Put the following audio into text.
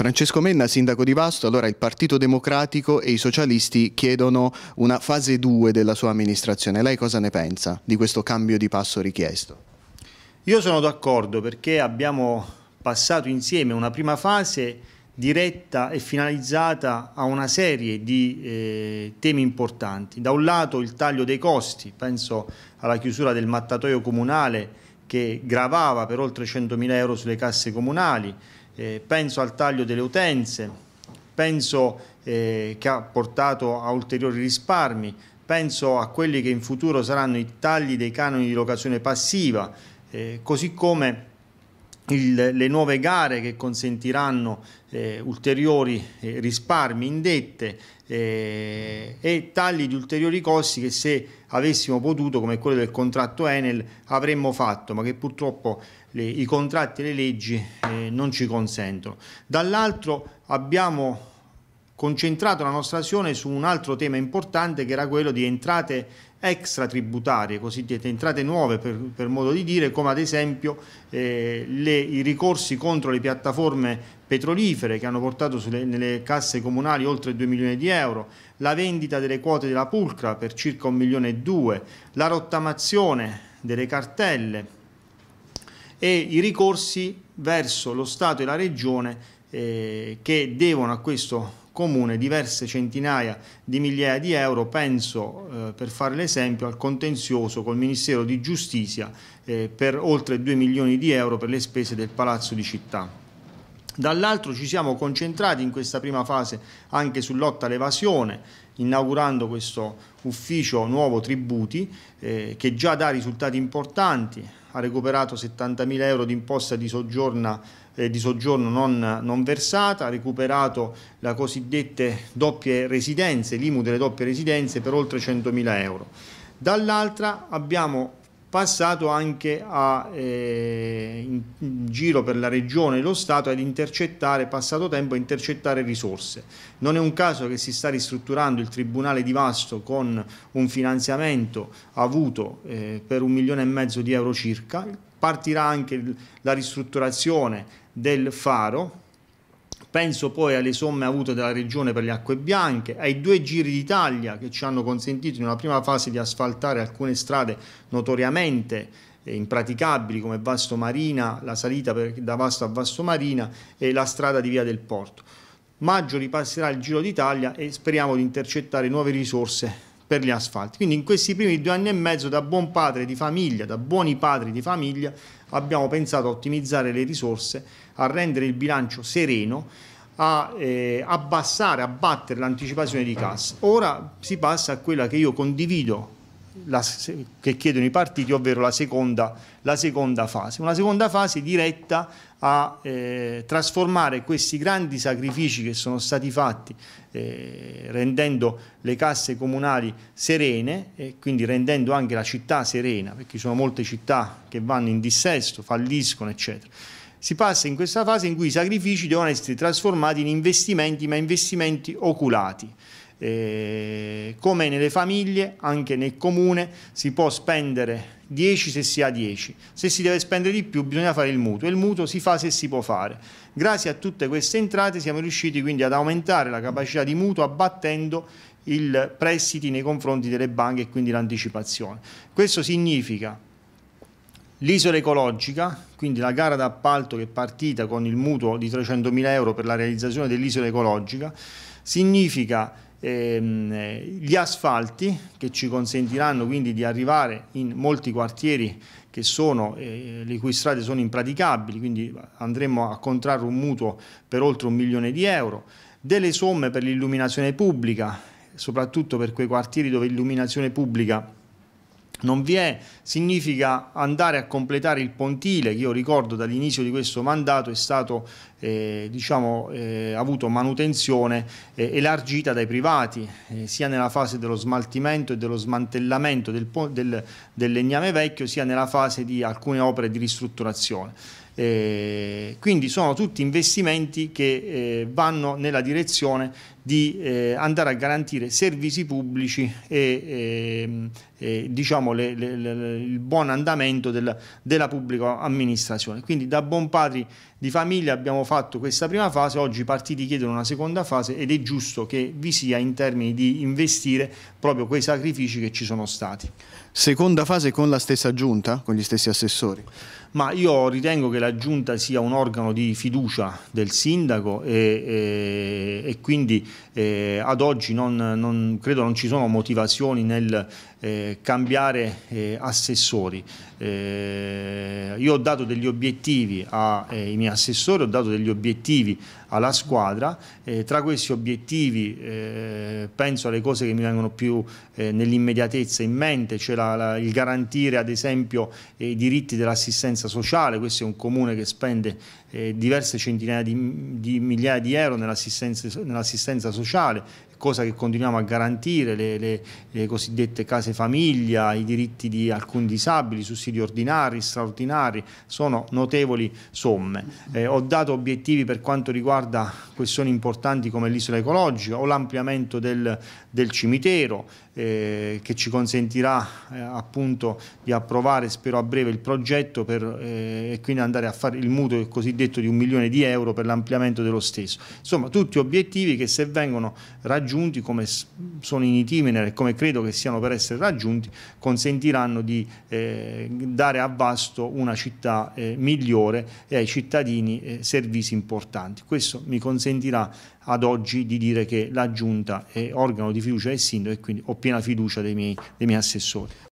Francesco Menna, sindaco di Vasto, allora il Partito Democratico e i socialisti chiedono una fase 2 della sua amministrazione. Lei cosa ne pensa di questo cambio di passo richiesto? Io sono d'accordo perché abbiamo passato insieme una prima fase diretta e finalizzata a una serie di eh, temi importanti. Da un lato il taglio dei costi, penso alla chiusura del mattatoio comunale che gravava per oltre 100.000 euro sulle casse comunali, eh, penso al taglio delle utenze, penso eh, che ha portato a ulteriori risparmi, penso a quelli che in futuro saranno i tagli dei canoni di locazione passiva, eh, così come il, le nuove gare che consentiranno eh, ulteriori eh, risparmi indette eh, e tagli di ulteriori costi che se avessimo potuto, come quello del contratto Enel, avremmo fatto, ma che purtroppo le, i contratti e le leggi eh, non ci consentono. Dall'altro abbiamo concentrato la nostra azione su un altro tema importante che era quello di entrate extratributarie, cosiddette entrate nuove per, per modo di dire, come ad esempio eh, le, i ricorsi contro le piattaforme petrolifere che hanno portato sulle, nelle casse comunali oltre 2 milioni di euro, la vendita delle quote della Pulcra per circa 1 milione e 2, la rottamazione delle cartelle e i ricorsi verso lo Stato e la Regione eh, che devono a questo comune diverse centinaia di migliaia di euro, penso eh, per fare l'esempio al contenzioso col Ministero di Giustizia eh, per oltre 2 milioni di euro per le spese del Palazzo di Città. Dall'altro ci siamo concentrati in questa prima fase anche sulla lotta all'evasione, inaugurando questo ufficio nuovo tributi eh, che già dà risultati importanti, ha recuperato 70.000 euro di imposta di, eh, di soggiorno non, non, versata, ha recuperato le cosiddette doppie residenze, l'IMU delle doppie residenze per oltre 100.000 euro. Dall'altra abbiamo passato anche a, eh, in, in, giro per la regione e lo Stato ad intercettare, passato tempo, a intercettare risorse. Non è un caso che si sta ristrutturando il Tribunale di Vasto con un finanziamento avuto eh, per un milione e mezzo di euro circa, partirà anche la ristrutturazione del faro Penso poi alle somme avute dalla Regione per le acque bianche, ai due giri d'Italia che ci hanno consentito in una prima fase di asfaltare alcune strade notoriamente eh, impraticabili come Vasto Marina, la salita da Vasto a Vasto Marina e la strada di Via del Porto. Maggio ripasserà il Giro d'Italia e speriamo di intercettare nuove risorse per gli asfalti. Quindi in questi primi due anni e mezzo da buon padre di famiglia, da buoni padri di famiglia, abbiamo pensato a ottimizzare le risorse, a rendere il bilancio sereno, a eh, abbassare, battere l'anticipazione di cassa. Ora si passa a quella che io condivido la, che chiedono i partiti, ovvero la seconda, la seconda fase. Una seconda fase diretta a eh, trasformare questi grandi sacrifici che sono stati fatti eh, rendendo le casse comunali serene e quindi rendendo anche la città serena, perché ci sono molte città che vanno in dissesto, falliscono, eccetera. Si passa in questa fase in cui i sacrifici devono essere trasformati in investimenti, ma investimenti oculati. Eh, come nelle famiglie, anche nel comune si può spendere 10 se si ha 10, se si deve spendere di più bisogna fare il mutuo e il mutuo si fa se si può fare. Grazie a tutte queste entrate siamo riusciti quindi ad aumentare la capacità di mutuo abbattendo il prestiti nei confronti delle banche e quindi l'anticipazione. Questo significa L'isola ecologica, quindi la gara d'appalto che è partita con il mutuo di 300.000 euro per la realizzazione dell'isola ecologica, significa ehm, gli asfalti che ci consentiranno quindi di arrivare in molti quartieri sono, eh, le cui strade sono impraticabili, quindi andremo a contrarre un mutuo per oltre un milione di euro, delle somme per l'illuminazione pubblica, soprattutto per quei quartieri dove l'illuminazione pubblica non vi è, significa andare a completare il pontile che io ricordo dall'inizio di questo mandato è stato eh, diciamo, eh, avuto manutenzione eh, elargita dai privati, eh, sia nella fase dello smaltimento e dello smantellamento del, del, del legname vecchio, sia nella fase di alcune opere di ristrutturazione. Eh, quindi sono tutti investimenti che eh, vanno nella direzione di eh, andare a garantire servizi pubblici e, e, ehm, e diciamo le, le, le, il buon andamento del, della pubblica amministrazione. Quindi da buon padri di famiglia abbiamo fatto questa prima fase, oggi i partiti chiedono una seconda fase ed è giusto che vi sia in termini di investire proprio quei sacrifici che ci sono stati. Seconda fase con la stessa giunta, con gli stessi assessori? Ma io ritengo che la giunta sia un organo di fiducia del sindaco e, e, e quindi eh, ad oggi non, non, credo non ci sono motivazioni nel eh, cambiare eh, assessori. Eh, io ho dato degli obiettivi ai eh, miei assessori, ho dato degli obiettivi alla squadra, eh, tra questi obiettivi eh, penso alle cose che mi vengono più nell'immediatezza in mente, cioè la, la, il garantire ad esempio i diritti dell'assistenza sociale, questo è un comune che spende diverse centinaia di, di migliaia di euro nell'assistenza nell sociale, cosa che continuiamo a garantire, le, le, le cosiddette case famiglia, i diritti di alcuni disabili, sussidi ordinari, straordinari, sono notevoli somme. Eh, ho dato obiettivi per quanto riguarda questioni importanti come l'isola ecologica o l'ampliamento del, del, cimitero eh, che ci consentirà eh, appunto di approvare spero a breve il progetto per, eh, e quindi andare a fare il mutuo cosiddetto di un milione di euro per l'ampliamento dello stesso. Insomma tutti obiettivi che se vengono raggiunti raggiunti come sono in itinere e come credo che siano per essere raggiunti, consentiranno di eh, dare a Vasto una città eh, migliore e ai cittadini eh, servizi importanti. Questo mi consentirà ad oggi di dire che la Giunta è organo di fiducia del Sindaco e quindi ho piena fiducia dei miei, dei miei assessori.